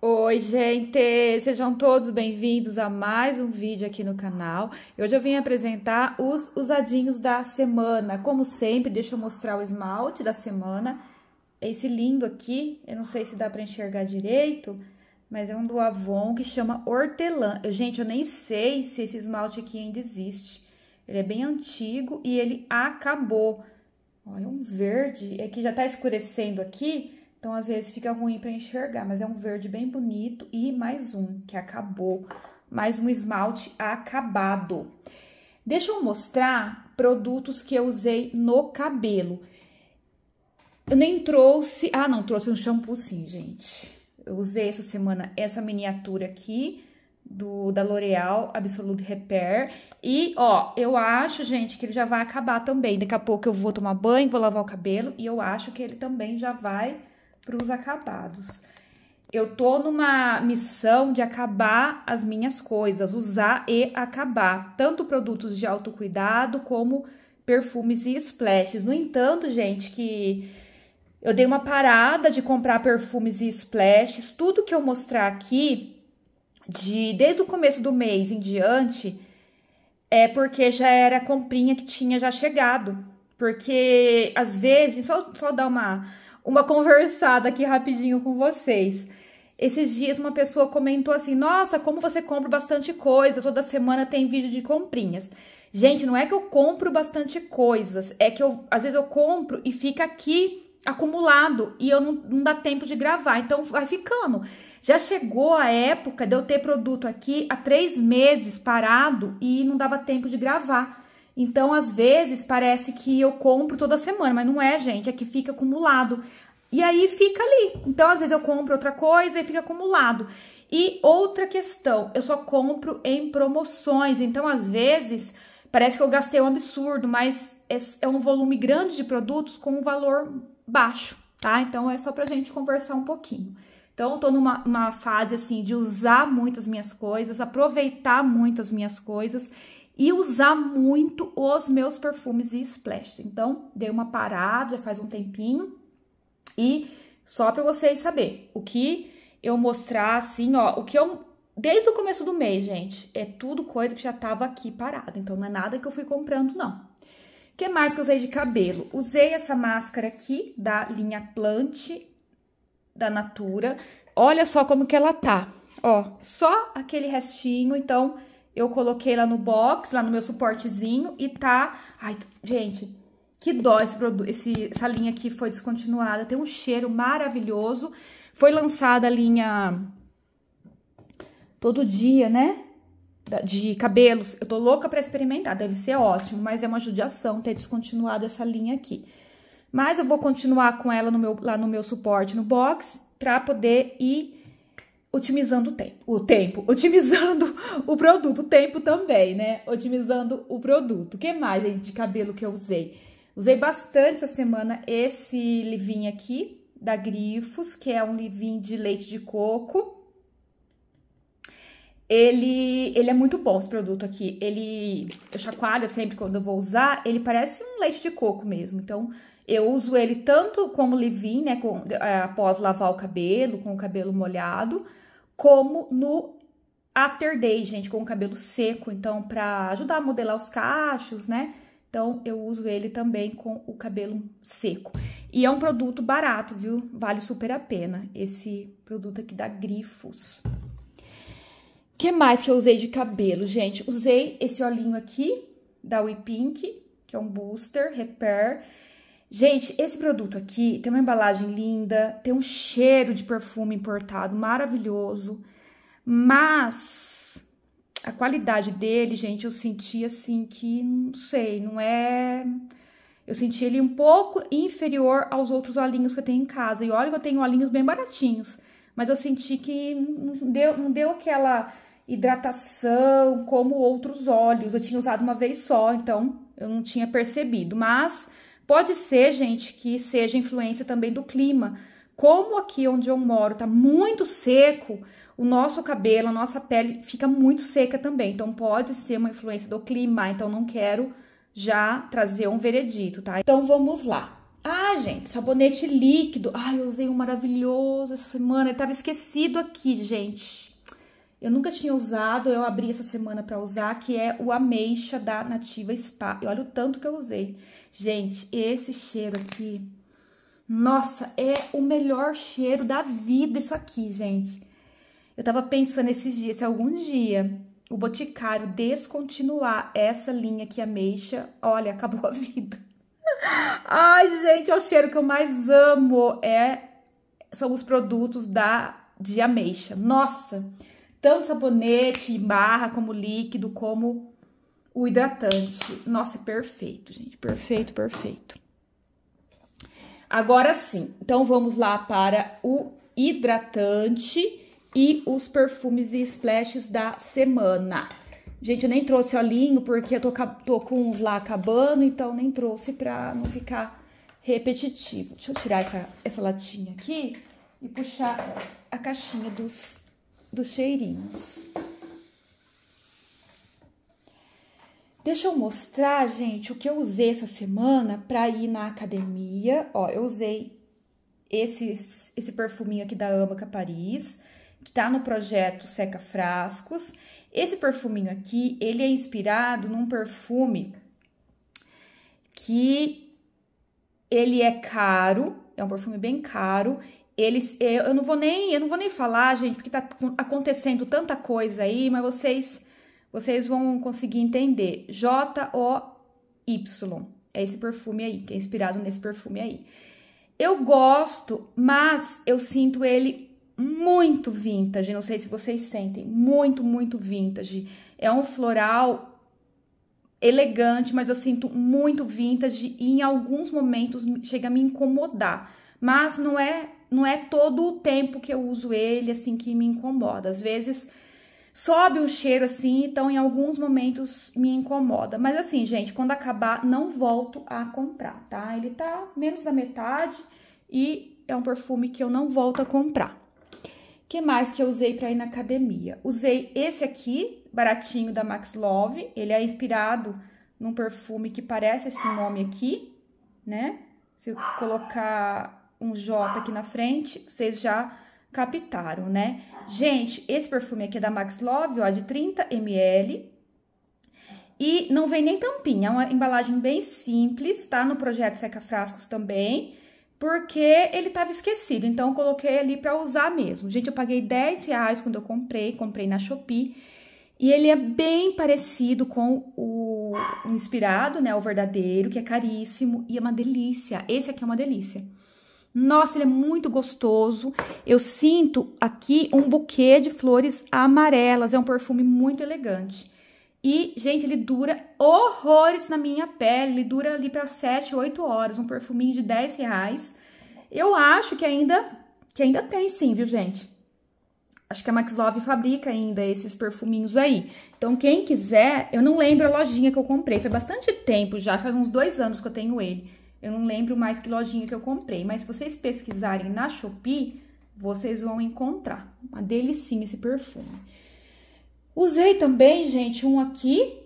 Oi, gente! Sejam todos bem-vindos a mais um vídeo aqui no canal. Hoje eu vim apresentar os usadinhos da semana. Como sempre, deixa eu mostrar o esmalte da semana. Esse lindo aqui, eu não sei se dá pra enxergar direito, mas é um do Avon que chama Hortelã. gente, eu nem sei se esse esmalte aqui ainda existe. Ele é bem antigo e ele acabou. Olha, um verde, é que já tá escurecendo aqui, então, às vezes fica ruim para enxergar, mas é um verde bem bonito e mais um que acabou, mais um esmalte acabado. Deixa eu mostrar produtos que eu usei no cabelo. Eu nem trouxe, ah não, trouxe um shampoo sim, gente. Eu usei essa semana essa miniatura aqui, do da L'Oreal Absolute Repair. E, ó, eu acho, gente, que ele já vai acabar também. Daqui a pouco eu vou tomar banho, vou lavar o cabelo e eu acho que ele também já vai para os acabados. Eu tô numa missão de acabar as minhas coisas, usar e acabar, tanto produtos de autocuidado como perfumes e splashes. No entanto, gente, que eu dei uma parada de comprar perfumes e splashes, tudo que eu mostrar aqui, de desde o começo do mês em diante, é porque já era comprinha que tinha já chegado. Porque às vezes, só, só dar uma uma conversada aqui rapidinho com vocês. Esses dias uma pessoa comentou assim: Nossa, como você compra bastante coisa, toda semana tem vídeo de comprinhas. Gente, não é que eu compro bastante coisas, é que eu, às vezes eu compro e fica aqui acumulado e eu não, não dá tempo de gravar, então vai ficando. Já chegou a época de eu ter produto aqui há três meses parado e não dava tempo de gravar. Então, às vezes, parece que eu compro toda semana, mas não é, gente, é que fica acumulado. E aí fica ali. Então, às vezes eu compro outra coisa e fica acumulado. E outra questão, eu só compro em promoções. Então, às vezes, parece que eu gastei um absurdo, mas é um volume grande de produtos com um valor baixo, tá? Então, é só pra gente conversar um pouquinho. Então, eu tô numa fase, assim, de usar muito as minhas coisas, aproveitar muito as minhas coisas e usar muito os meus perfumes e splash. Então, dei uma parada, já faz um tempinho. E só para vocês saber, o que eu mostrar assim, ó, o que eu desde o começo do mês, gente, é tudo coisa que já tava aqui parada. Então, não é nada que eu fui comprando, não. O que mais que eu usei de cabelo? Usei essa máscara aqui da linha Plant da Natura. Olha só como que ela tá. Ó, só aquele restinho, então eu coloquei lá no box, lá no meu suportezinho e tá... Ai, gente, que dó esse produto, esse, essa linha aqui foi descontinuada. Tem um cheiro maravilhoso. Foi lançada a linha todo dia, né? De cabelos. Eu tô louca pra experimentar, deve ser ótimo, mas é uma judiação ter descontinuado essa linha aqui. Mas eu vou continuar com ela no meu, lá no meu suporte, no box, pra poder ir otimizando o tempo, o tempo, otimizando o produto, o tempo também, né? Otimizando o produto. O que mais, gente, de cabelo que eu usei? Usei bastante essa semana esse livinho aqui da Grifos, que é um livinho de leite de coco. Ele, ele é muito bom esse produto aqui. Ele eu chacoalho sempre quando eu vou usar, ele parece um leite de coco mesmo. Então, eu uso ele tanto como leave né, com, é, após lavar o cabelo, com o cabelo molhado, como no after day, gente, com o cabelo seco, então para ajudar a modelar os cachos, né? Então eu uso ele também com o cabelo seco. E é um produto barato, viu? Vale super a pena esse produto aqui da Grifos. que mais que eu usei de cabelo, gente? Usei esse olhinho aqui da We Pink, que é um booster repair. Gente, esse produto aqui tem uma embalagem linda, tem um cheiro de perfume importado maravilhoso, mas a qualidade dele, gente, eu senti assim que, não sei, não é... Eu senti ele um pouco inferior aos outros olhinhos que eu tenho em casa. E olha que eu tenho olhinhos bem baratinhos, mas eu senti que não deu, não deu aquela hidratação como outros olhos. Eu tinha usado uma vez só, então eu não tinha percebido, mas... Pode ser, gente, que seja influência também do clima. Como aqui onde eu moro tá muito seco, o nosso cabelo, a nossa pele fica muito seca também. Então pode ser uma influência do clima, então não quero já trazer um veredito, tá? Então vamos lá. Ah, gente, sabonete líquido. Ai, eu usei um maravilhoso essa semana, ele tava esquecido aqui, gente. Eu nunca tinha usado, eu abri essa semana para usar, que é o Ameixa da Nativa Spa. E olha o tanto que eu usei. Gente, esse cheiro aqui, nossa, é o melhor cheiro da vida isso aqui, gente. Eu tava pensando esses dias, se algum dia o Boticário descontinuar essa linha aqui, Ameixa, olha, acabou a vida. Ai, gente, é o cheiro que eu mais amo, é, são os produtos da, de Ameixa. Nossa! tanto sabonete e barra como líquido, como o hidratante. Nossa, é perfeito, gente. Perfeito, perfeito. Agora sim, então vamos lá para o hidratante e os perfumes e splashes da semana. Gente, eu nem trouxe olhinho porque eu tô, tô com uns lá acabando, então nem trouxe pra não ficar repetitivo. Deixa eu tirar essa, essa latinha aqui e puxar a caixinha dos dos cheirinhos. Deixa eu mostrar, gente, o que eu usei essa semana para ir na academia. Ó, eu usei esses, esse perfuminho aqui da Amaca Paris, que tá no projeto Seca Frascos. Esse perfuminho aqui, ele é inspirado num perfume que ele é caro, é um perfume bem caro, eles, eu não vou nem, eu não vou nem falar, gente, porque tá acontecendo tanta coisa aí, mas vocês, vocês vão conseguir entender. J O Y é esse perfume aí, que é inspirado nesse perfume aí. Eu gosto, mas eu sinto ele muito vintage. Não sei se vocês sentem, muito, muito vintage. É um floral elegante, mas eu sinto muito vintage e em alguns momentos chega a me incomodar. Mas não é não é todo o tempo que eu uso ele assim que me incomoda. Às vezes sobe um cheiro assim, então em alguns momentos me incomoda. Mas assim, gente, quando acabar, não volto a comprar, tá? Ele tá menos da metade e é um perfume que eu não volto a comprar. que mais que eu usei para ir na academia? Usei esse aqui, baratinho da Max Love. Ele é inspirado num perfume que parece esse nome aqui, né? Se eu colocar um J aqui na frente, vocês já captaram, né? Gente, esse perfume aqui é da Max Love, ó, de 30 ml. E não vem nem tampinha, é uma embalagem bem simples, tá? No projeto Seca Frascos também, porque ele tava esquecido, então eu coloquei ali pra usar mesmo. Gente, eu paguei 10 reais quando eu comprei, comprei na Shopee. E ele é bem parecido com o, o inspirado, né? O verdadeiro, que é caríssimo e é uma delícia. Esse aqui é uma delícia. Nossa, ele é muito gostoso. Eu sinto aqui um buquê de flores amarelas. É um perfume muito elegante. E, gente, ele dura horrores na minha pele. Ele dura ali para 7, 8 horas. Um perfuminho de 10 reais. Eu acho que ainda, que ainda tem sim, viu, gente? Acho que a Max Love fabrica ainda esses perfuminhos aí. Então, quem quiser, eu não lembro a lojinha que eu comprei. Foi bastante tempo já, faz uns dois anos que eu tenho ele. Eu não lembro mais que lojinha que eu comprei, mas se vocês pesquisarem na Shopee, vocês vão encontrar. Uma delicinha esse perfume. Usei também, gente, um aqui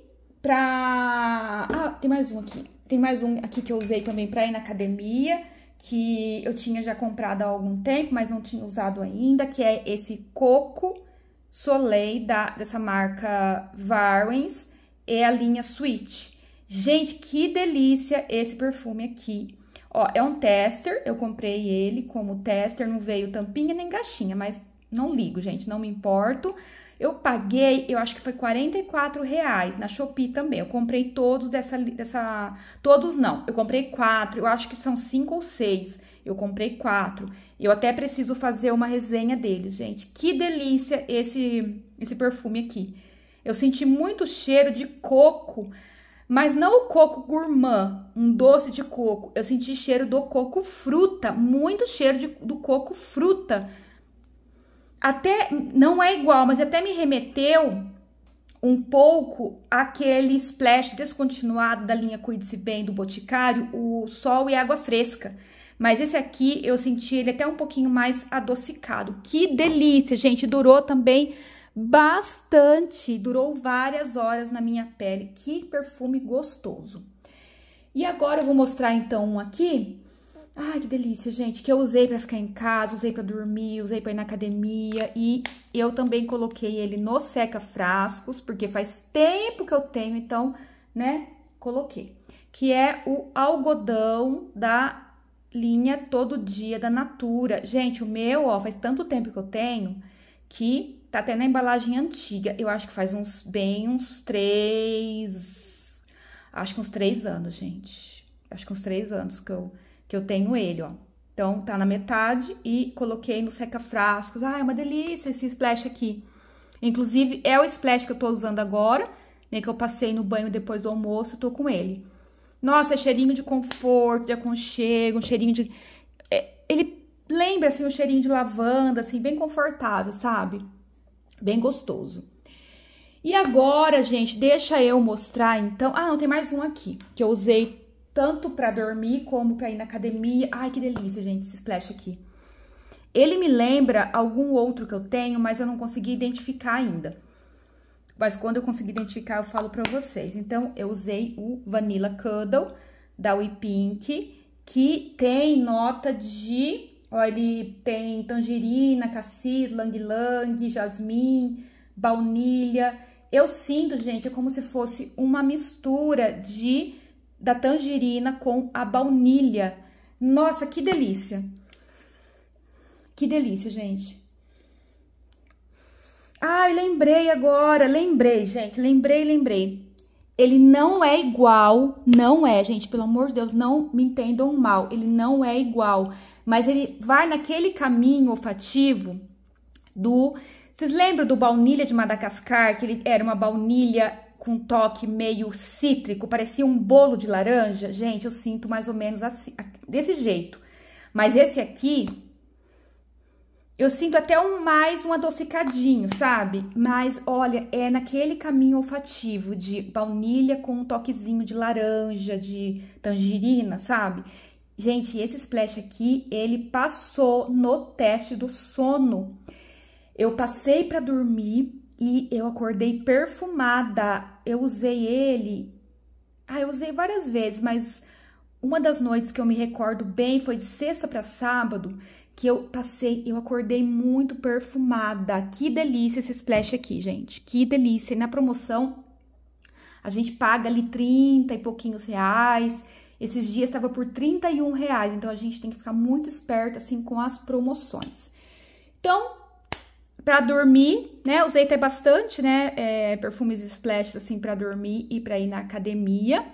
pra... Ah, tem mais um aqui. Tem mais um aqui que eu usei também pra ir na academia, que eu tinha já comprado há algum tempo, mas não tinha usado ainda, que é esse Coco Soleil da, dessa marca Varens e a linha Switch. Gente, que delícia esse perfume aqui. Ó, é um tester, eu comprei ele como tester, não veio tampinha nem gachinha, mas não ligo, gente, não me importo. Eu paguei, eu acho que foi 44 reais na Shopee também. Eu comprei todos dessa, dessa, todos não. Eu comprei quatro, eu acho que são cinco ou seis. Eu comprei quatro. Eu até preciso fazer uma resenha deles, gente. Que delícia esse esse perfume aqui. Eu senti muito cheiro de coco mas não o coco gourmand, um doce de coco. Eu senti cheiro do coco fruta, muito cheiro de, do coco fruta. Até não é igual, mas até me remeteu um pouco aquele splash descontinuado da linha Cuide-se Bem do Boticário, o Sol e Água Fresca. Mas esse aqui eu senti ele até um pouquinho mais adocicado. Que delícia, gente! Durou também bastante, durou várias horas na minha pele. Que perfume gostoso! E agora eu vou mostrar então um aqui. Ai, que delícia, gente, que eu usei para ficar em casa, usei para dormir, usei para ir na academia e eu também coloquei ele no seca frascos, porque faz tempo que eu tenho, então, né, coloquei. Que é o algodão da linha Todo Dia da Natura. Gente, o meu, ó, faz tanto tempo que eu tenho que tá até na embalagem antiga. Eu acho que faz uns bem uns três. Acho que uns três anos, gente. Acho que uns três anos que eu, que eu tenho ele, ó. Então, tá na metade e coloquei no seca-frascos. Ah, é uma delícia esse splash aqui. Inclusive, é o splash que eu tô usando agora, né? Que eu passei no banho depois do almoço, tô com ele. Nossa, é cheirinho de conforto, de aconchego, um cheirinho de... É, ele Lembra, assim, um cheirinho de lavanda, assim, bem confortável, sabe? Bem gostoso. E agora, gente, deixa eu mostrar, então... Ah, não, tem mais um aqui, que eu usei tanto para dormir como para ir na academia. Ai, que delícia, gente, esse splash aqui. Ele me lembra algum outro que eu tenho, mas eu não consegui identificar ainda. Mas quando eu conseguir identificar, eu falo para vocês. Então, eu usei o Vanilla Cuddle da We Pink, que tem nota de Ó, ele tem tangerina, cassis, lang-lang, jasmim, baunilha. Eu sinto, gente, é como se fosse uma mistura de da tangerina com a baunilha. Nossa, que delícia! Que delícia, gente. Ai, lembrei agora, lembrei, gente, lembrei, lembrei ele não é igual, não é, gente, pelo amor de Deus, não me entendam mal, ele não é igual, mas ele vai naquele caminho olfativo do. Vocês lembram do baunilha de Madagascar, que ele era uma baunilha com toque meio cítrico, parecia um bolo de laranja? Gente, eu sinto mais ou menos assim, desse jeito. Mas esse aqui, eu sinto até um mais um adocicadinho, sabe? Mas olha, é naquele caminho olfativo de baunilha com um toquezinho de laranja, de tangerina, sabe? Gente, esse splash aqui, ele passou no teste do sono. Eu passei para dormir e eu acordei perfumada. Eu usei ele. Ah, eu usei várias vezes, mas uma das noites que eu me recordo bem foi de sexta para sábado que eu passei, eu acordei muito perfumada. Que delícia esse splash aqui, gente. Que delícia. E na promoção, a gente paga ali 30 e pouquinhos reais. Esses dias estava por 31 reais, então a gente tem que ficar muito esperto assim com as promoções. Então, para dormir, né? Usei até bastante, né? É, perfumes e splashes assim para dormir e para ir na academia.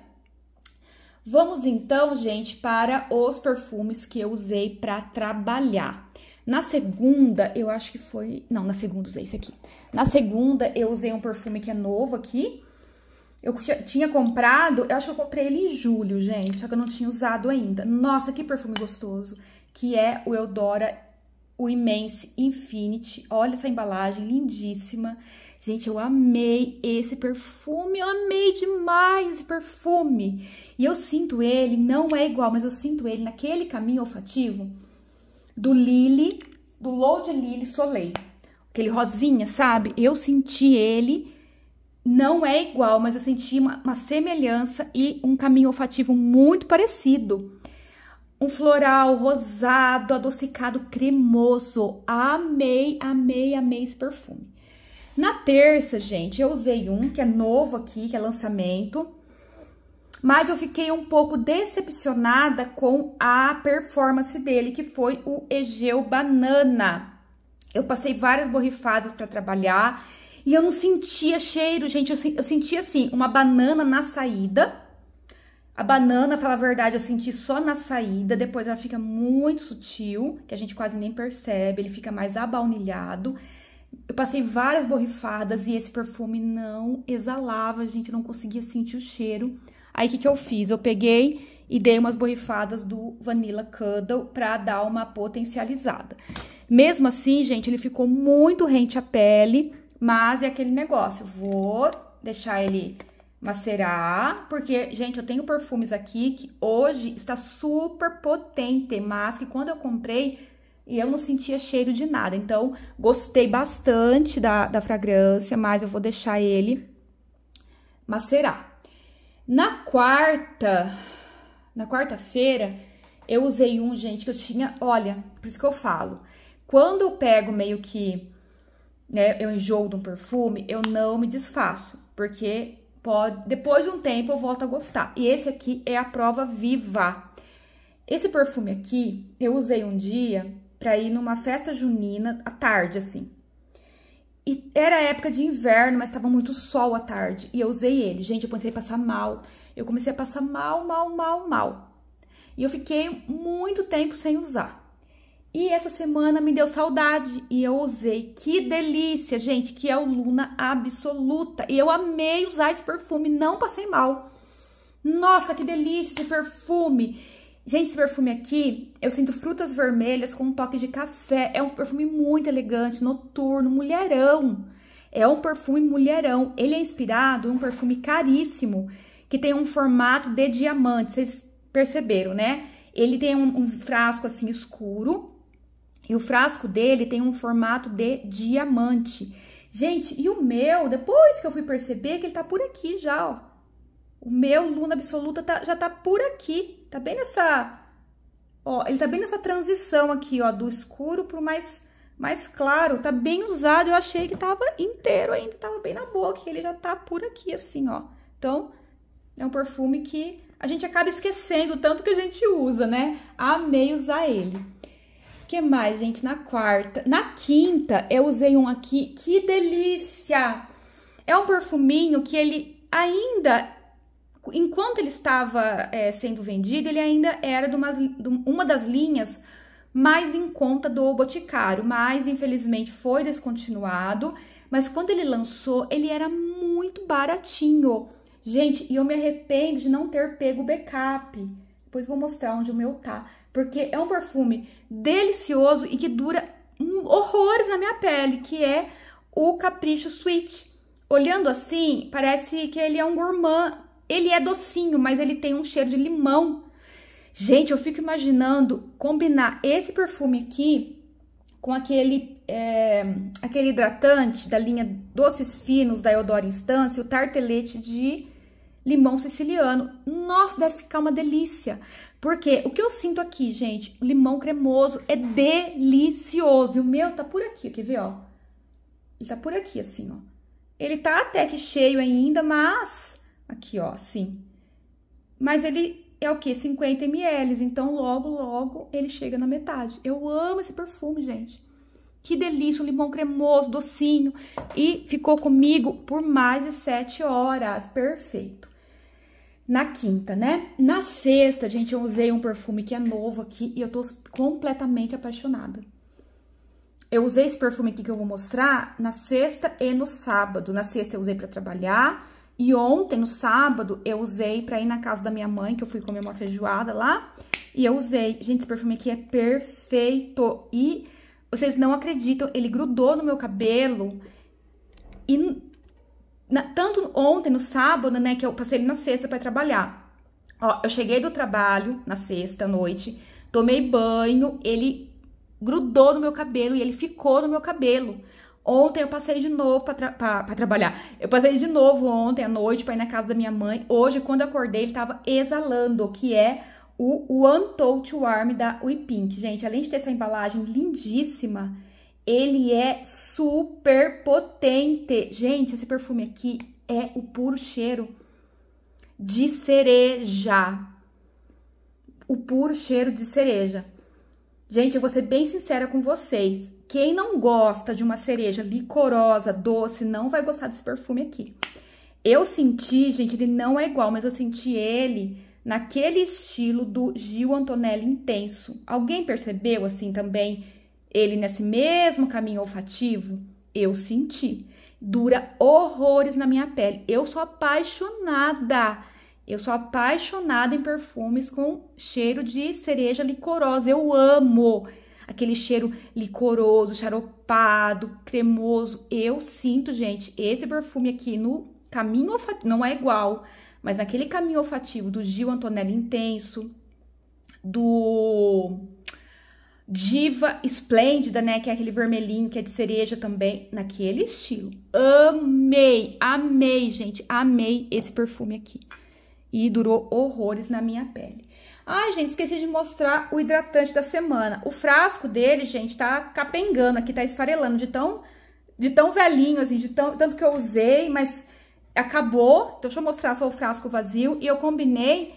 Vamos então, gente, para os perfumes que eu usei para trabalhar. Na segunda, eu acho que foi. Não, na segunda usei esse aqui. Na segunda, eu usei um perfume que é novo aqui. Eu tinha comprado, eu acho que eu comprei ele em julho, gente, só que eu não tinha usado ainda. Nossa, que perfume gostoso! Que é o Eudora, o Immense Infinity. Olha essa embalagem lindíssima. Gente, eu amei esse perfume, eu amei demais esse perfume. E eu sinto ele, não é igual, mas eu sinto ele naquele caminho olfativo do Lily, do Low Lily Soleil. Aquele rosinha, sabe? Eu senti ele, não é igual, mas eu senti uma, uma semelhança e um caminho olfativo muito parecido. Um floral rosado, adocicado, cremoso. Amei, amei, amei esse perfume. Na terça, gente, eu usei um que é novo aqui, que é lançamento. Mas eu fiquei um pouco decepcionada com a performance dele, que foi o Egeu Banana. Eu passei várias borrifadas para trabalhar e eu não sentia cheiro, gente. Eu, eu sentia, assim, uma banana na saída. A banana, pra falar a verdade, eu senti só na saída. Depois ela fica muito sutil, que a gente quase nem percebe. Ele fica mais abaunilhado. Eu passei várias borrifadas e esse perfume não exalava, gente, não conseguia sentir o cheiro. Aí, o que, que eu fiz? Eu peguei e dei umas borrifadas do Vanilla Cuddle pra dar uma potencializada. Mesmo assim, gente, ele ficou muito rente à pele, mas é aquele negócio. Vou deixar ele macerar, porque, gente, eu tenho perfumes aqui que hoje está super potente, mas que quando eu comprei e eu não sentia cheiro de nada. Então, gostei bastante da, da fragrância, mas eu vou deixar ele macerar. Na quarta, na quarta-feira, eu usei um, gente, que eu tinha, olha, por isso que eu falo, quando eu pego meio que, né, eu enjoo de um perfume, eu não me desfaço, porque pode, depois de um tempo eu volto a gostar. E esse aqui é a prova viva. Esse perfume aqui, eu usei um dia para ir numa festa junina à tarde, assim. E era época de inverno, mas estava muito sol à tarde. E eu usei ele. Gente, eu comecei a passar mal. Eu comecei a passar mal, mal, mal, mal. E eu fiquei muito tempo sem usar. E essa semana me deu saudade e eu usei. Que delícia, gente, que é o Luna absoluta. E eu amei usar esse perfume, não passei mal. Nossa, que delícia esse perfume. Gente, esse perfume aqui, eu sinto frutas vermelhas com um toque de café. É um perfume muito elegante, noturno, mulherão. É um perfume mulherão. Ele é inspirado em um perfume caríssimo, que tem um formato de diamante. Vocês perceberam, né? Ele tem um, um frasco assim escuro. E o frasco dele tem um formato de diamante. Gente, e o meu, depois que eu fui perceber que ele tá por aqui já, ó. O meu Luna Absoluta tá, já tá por aqui tá bem nessa... Ó, ele tá bem nessa transição aqui, ó, do escuro pro mais, mais claro. Tá bem usado, eu achei que tava inteiro ainda, tava bem na boca. Ele já tá por aqui, assim, ó. Então, é um perfume que a gente acaba esquecendo tanto que a gente usa, né? Amei usar ele. que mais, gente? Na quarta. Na quinta, eu usei um aqui. Que delícia! É um perfuminho que ele ainda enquanto ele estava é, sendo vendido, ele ainda era de uma, de uma das linhas mais em conta do Boticário, mas infelizmente foi descontinuado. Mas quando ele lançou, ele era muito baratinho. Gente, e eu me arrependo de não ter pego o backup. Depois vou mostrar onde o meu tá. Porque é um perfume delicioso e que dura hum, horrores na minha pele, que é o Capricho Sweet. Olhando assim, parece que ele é um gourmand ele é docinho, mas ele tem um cheiro de limão. Gente, eu fico imaginando combinar esse perfume aqui com aquele, é, aquele hidratante da linha Doces Finos da Eudora Instância, o tartelete de limão siciliano. Nossa, deve ficar uma delícia. Porque o que eu sinto aqui, gente, limão cremoso é delicioso. E o meu tá por aqui, quer ver, ó? Ele tá por aqui, assim, ó. Ele tá até que cheio ainda, mas Aqui, ó, assim. Mas ele é o quê? 50 ml, então logo, logo ele chega na metade. Eu amo esse perfume, gente. Que delícia, um limão cremoso, docinho. E ficou comigo por mais de 7 horas, perfeito. Na quinta, né? Na sexta, gente, eu usei um perfume que é novo aqui e eu tô completamente apaixonada. Eu usei esse perfume aqui que eu vou mostrar na sexta e no sábado. Na sexta eu usei para trabalhar, e ontem, no sábado, eu usei pra ir na casa da minha mãe, que eu fui comer uma feijoada lá. E eu usei. Gente, esse perfume aqui é perfeito. E vocês não acreditam, ele grudou no meu cabelo. E na, tanto ontem, no sábado, né, que eu passei ele na sexta para trabalhar. Ó, eu cheguei do trabalho na sexta noite, tomei banho, ele grudou no meu cabelo e ele ficou no meu cabelo. Ontem eu passei de novo pra, tra pra, pra trabalhar. Eu passei de novo ontem à noite pra ir na casa da minha mãe. Hoje, quando eu acordei, ele tava exalando, que é o One Touch Warm da WePink. Gente, além de ter essa embalagem lindíssima, ele é super potente. Gente, esse perfume aqui é o puro cheiro de cereja. O puro cheiro de cereja. Gente, eu vou ser bem sincera com vocês. Quem não gosta de uma cereja licorosa, doce, não vai gostar desse perfume aqui. Eu senti, gente, ele não é igual, mas eu senti ele naquele estilo do Gil Antonelli intenso. Alguém percebeu, assim, também ele nesse mesmo caminho olfativo? Eu senti. Dura horrores na minha pele. Eu sou apaixonada eu sou apaixonada em perfumes com cheiro de cereja licorosa. Eu amo aquele cheiro licoroso, charopado, cremoso. Eu sinto, gente, esse perfume aqui no caminho olfativo, não é igual, mas naquele caminho olfativo do Gil Antonelli Intenso, do Diva Esplêndida, né? Que é aquele vermelhinho que é de cereja também, naquele estilo. Amei, amei, gente, amei esse perfume aqui e durou horrores na minha pele. Ai, gente, esqueci de mostrar o hidratante da semana. O frasco dele, gente, tá capengando aqui, tá esfarelando de tão, de tão velhinho, assim, de tão, tanto que eu usei, mas acabou. Então, deixa eu mostrar só o frasco vazio. E eu combinei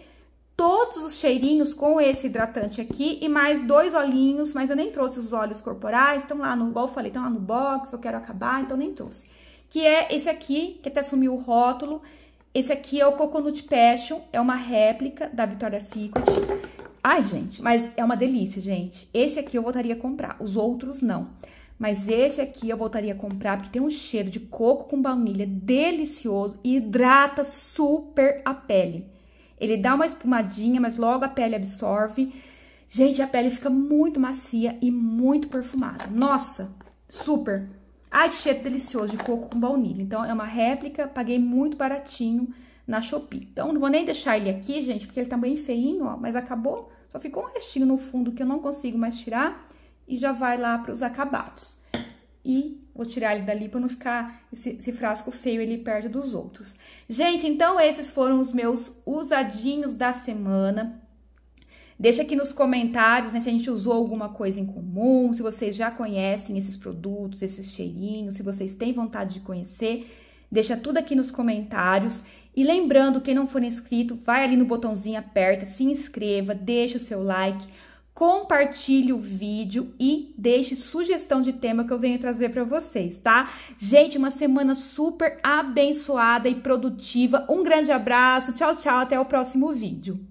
todos os cheirinhos com esse hidratante aqui e mais dois olhinhos, mas eu nem trouxe os olhos corporais, estão lá no, igual eu falei, estão lá no box, eu quero acabar, então nem trouxe. Que é esse aqui, que até sumiu o rótulo, esse aqui é o Coconut Passion, é uma réplica da Victoria's Secret. Ai, gente, mas é uma delícia, gente. Esse aqui eu voltaria a comprar, os outros não. Mas esse aqui eu voltaria a comprar, porque tem um cheiro de coco com baunilha delicioso e hidrata super a pele. Ele dá uma espumadinha, mas logo a pele absorve. Gente, a pele fica muito macia e muito perfumada. Nossa, super! Ai, que cheiro delicioso de coco com baunilha. Então, é uma réplica, paguei muito baratinho na Shopee. Então, não vou nem deixar ele aqui, gente, porque ele tá bem feinho, ó, mas acabou. Só ficou um restinho no fundo que eu não consigo mais tirar e já vai lá para os acabados. E vou tirar ele dali para não ficar esse, esse, frasco feio ele perto dos outros. Gente, então esses foram os meus usadinhos da semana. Deixa aqui nos comentários né, se a gente usou alguma coisa em comum, se vocês já conhecem esses produtos, esses cheirinhos, se vocês têm vontade de conhecer. Deixa tudo aqui nos comentários. E lembrando, quem não for inscrito, vai ali no botãozinho, aperta, se inscreva, deixa o seu like, compartilhe o vídeo e deixe sugestão de tema que eu venho trazer para vocês, tá? Gente, uma semana super abençoada e produtiva. Um grande abraço, tchau, tchau, até o próximo vídeo.